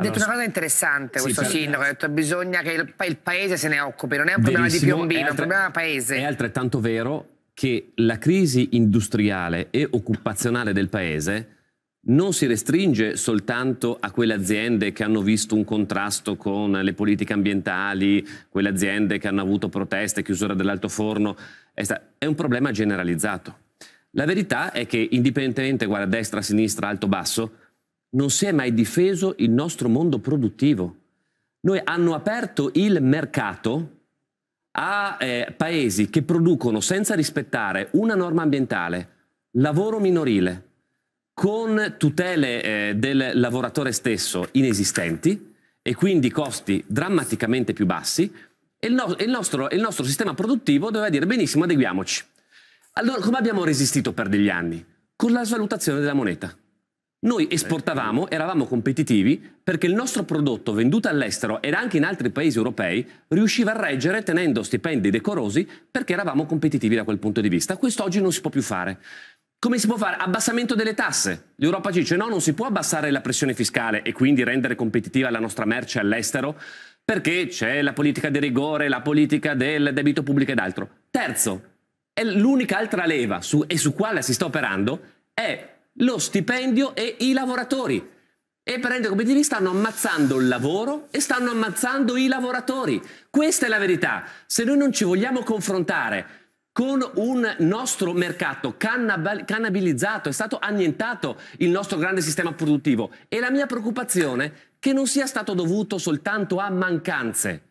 Ha detto una cosa interessante sì, questo sindaco, ha detto che bisogna che il, pa il, paese se ne occupi, non è un problema di Piombino, è, è un problema del paese. È altrettanto vero che la crisi industriale e occupazionale del paese non si restringe soltanto a quelle aziende che hanno visto un contrasto con le politiche ambientali, quelle aziende che hanno avuto proteste, chiusura dell'alto dell'altoforno, è un problema generalizzato. La verità è che indipendentemente, guarda, destra, sinistra, alto, basso, non si è mai difeso il nostro mondo produttivo. Noi hanno aperto il mercato a eh, paesi che producono senza rispettare una norma ambientale, lavoro minorile, con tutele eh, del lavoratore stesso inesistenti e quindi costi drammaticamente più bassi, e il, no- il, nostro, il nostro sistema produttivo doveva dire benissimo, adeguiamoci. Allora, come abbiamo resistito per degli anni? Con la svalutazione della moneta. Noi esportavamo, eravamo competitivi perché il nostro prodotto venduto all'estero ed anche in altri paesi europei riusciva a reggere tenendo stipendi decorosi perché eravamo competitivi da quel punto di vista. Questo oggi non si può più fare. Come si può fare? Abbassamento delle tasse. L'Europa dice no, non si può abbassare la pressione fiscale e quindi rendere competitiva la nostra merce all'estero perché c'è la politica del rigore, la politica del debito pubblico ed altro. Terzo, è l'unica altra leva su, e su quale si sta operando è lo stipendio e i lavoratori. E per rendere competitivi stanno ammazzando il lavoro e stanno ammazzando i lavoratori. Questa è la verità. Se noi non ci vogliamo confrontare con un nostro mercato cannabilizzato, è stato annientato il nostro grande sistema produttivo e la mia preoccupazione è che non sia stato dovuto soltanto a mancanze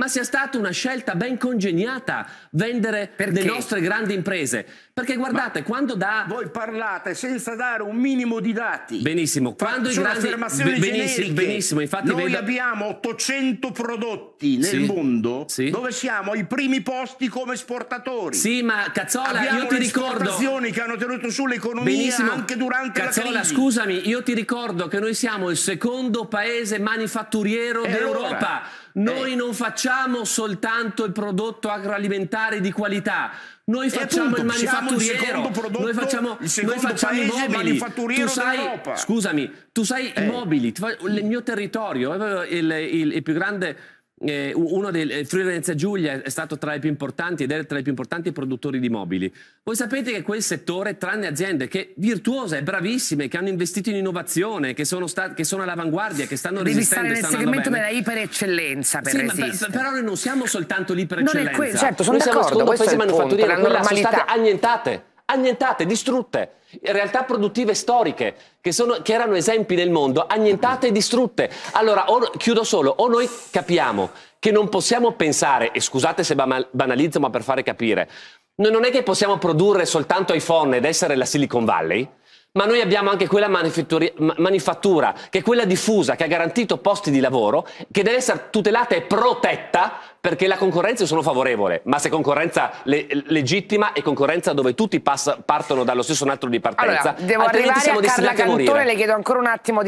ma sia stata una scelta ben congegnata vendere Perché? le nostre grandi imprese. Perché guardate, ma quando da... Voi parlate senza dare un minimo di dati. Benissimo, quando Faccio i grandi... affermazioni benissimo, benissimo, infatti... Noi vedo... abbiamo 800 prodotti nel sì. mondo sì. dove siamo ai primi posti come esportatori. Sì, ma Cazzola, abbiamo io ti ricordo... le esportazioni che hanno tenuto su l'economia anche durante Cazzola, la crisi. Cazzola, scusami, io ti ricordo che noi siamo il secondo paese manifatturiero d'Europa. Noi eh. non facciamo soltanto il prodotto agroalimentare di qualità, noi facciamo appunto, il manifatturiero, il prodotto, noi facciamo, noi facciamo i mobili, tu sai, scusami, tu sai eh. i mobili, il mio territorio, eh, il, il, il più grande eh, uno del eh, Friuli Venezia Giulia è stato tra i più importanti ed è tra i più importanti produttori di mobili. Voi sapete che quel settore, tranne aziende che virtuose bravissime, che hanno investito in innovazione, che sono, che sono all'avanguardia, che stanno Devi resistendo, Devi stare nel segmento bene. della ipereccellenza per sì, resistere. Ma, però noi non siamo soltanto l'ipereccellenza. Non è que- certo, sono noi siamo d'accordo, questo paese è il sono state annientate annientate, distrutte. Realtà produttive storiche che, sono, che erano esempi nel mondo, annientate e distrutte. Allora, o, chiudo solo, o noi capiamo che non possiamo pensare, e scusate se banalizzo ma per fare capire, noi non è che possiamo produrre soltanto iPhone ed essere la Silicon Valley, ma noi abbiamo anche quella manifattura, che è quella diffusa, che ha garantito posti di lavoro, che deve essere tutelata e protetta perché la concorrenza io sono favorevole, ma se concorrenza le legittima e concorrenza dove tutti partono dallo stesso nastro di partenza, allora, devo altrimenti siamo destinati a morire. Le chiedo ancora un attimo di